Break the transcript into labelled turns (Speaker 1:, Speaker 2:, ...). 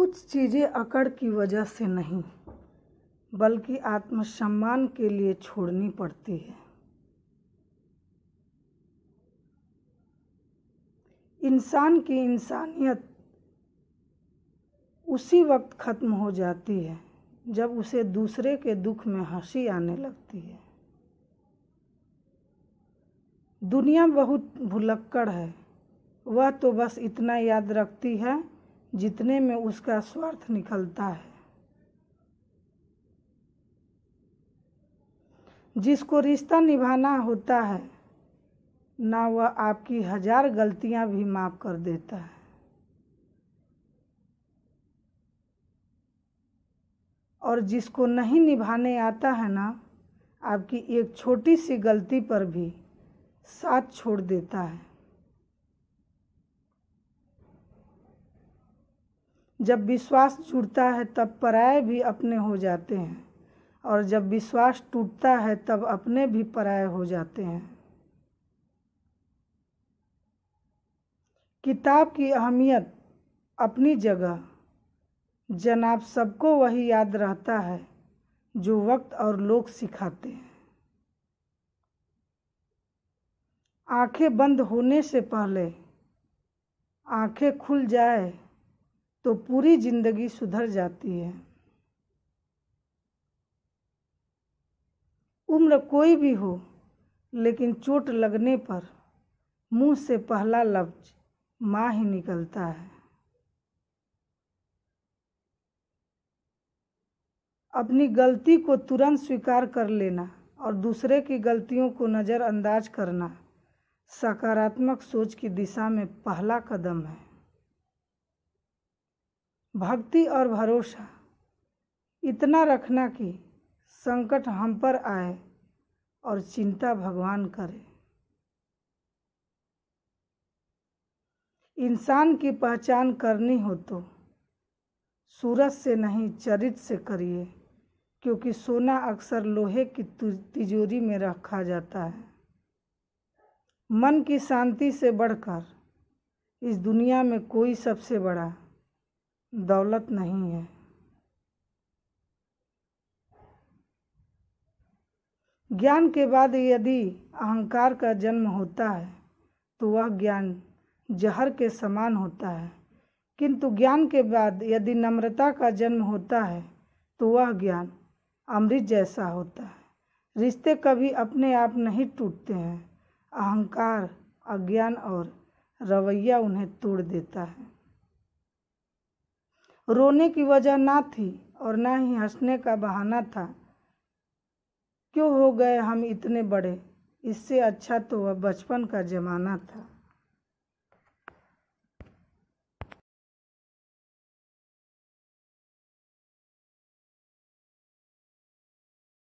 Speaker 1: कुछ चीज़ें अकड़ की वजह से नहीं बल्कि आत्मसम्मान के लिए छोड़नी पड़ती है इंसान की इंसानियत उसी वक्त ख़त्म हो जाती है जब उसे दूसरे के दुख में हंसी आने लगती है दुनिया बहुत भुलक्कड़ है वह तो बस इतना याद रखती है जितने में उसका स्वार्थ निकलता है जिसको रिश्ता निभाना होता है ना वह आपकी हजार गलतियां भी माफ़ कर देता है और जिसको नहीं निभाने आता है ना आपकी एक छोटी सी गलती पर भी साथ छोड़ देता है जब विश्वास जुड़ता है तब पराये भी अपने हो जाते हैं और जब विश्वास टूटता है तब अपने भी पराये हो जाते हैं किताब की अहमियत अपनी जगह जनाब सबको वही याद रहता है जो वक्त और लोग सिखाते हैं आंखें बंद होने से पहले आंखें खुल जाए तो पूरी ज़िंदगी सुधर जाती है उम्र कोई भी हो लेकिन चोट लगने पर मुंह से पहला लफ्ज माँ ही निकलता है अपनी गलती को तुरंत स्वीकार कर लेना और दूसरे की गलतियों को नज़रअंदाज करना सकारात्मक सोच की दिशा में पहला कदम है भक्ति और भरोसा इतना रखना कि संकट हम पर आए और चिंता भगवान करे इंसान की पहचान करनी हो तो सूरज से नहीं चरित से करिए क्योंकि सोना अक्सर लोहे की तिजोरी में रखा जाता है मन की शांति से बढ़कर इस दुनिया में कोई सबसे बड़ा दौलत नहीं है ज्ञान के बाद यदि अहंकार का जन्म होता है तो वह ज्ञान जहर के समान होता है किंतु ज्ञान के बाद यदि नम्रता का जन्म होता है तो वह ज्ञान अमृत जैसा होता है रिश्ते कभी अपने आप नहीं टूटते हैं अहंकार अज्ञान और रवैया उन्हें तोड़ देता है रोने की वजह ना थी और ना ही हंसने का बहाना था क्यों हो गए हम इतने बड़े इससे अच्छा तो वह बचपन का ज़माना था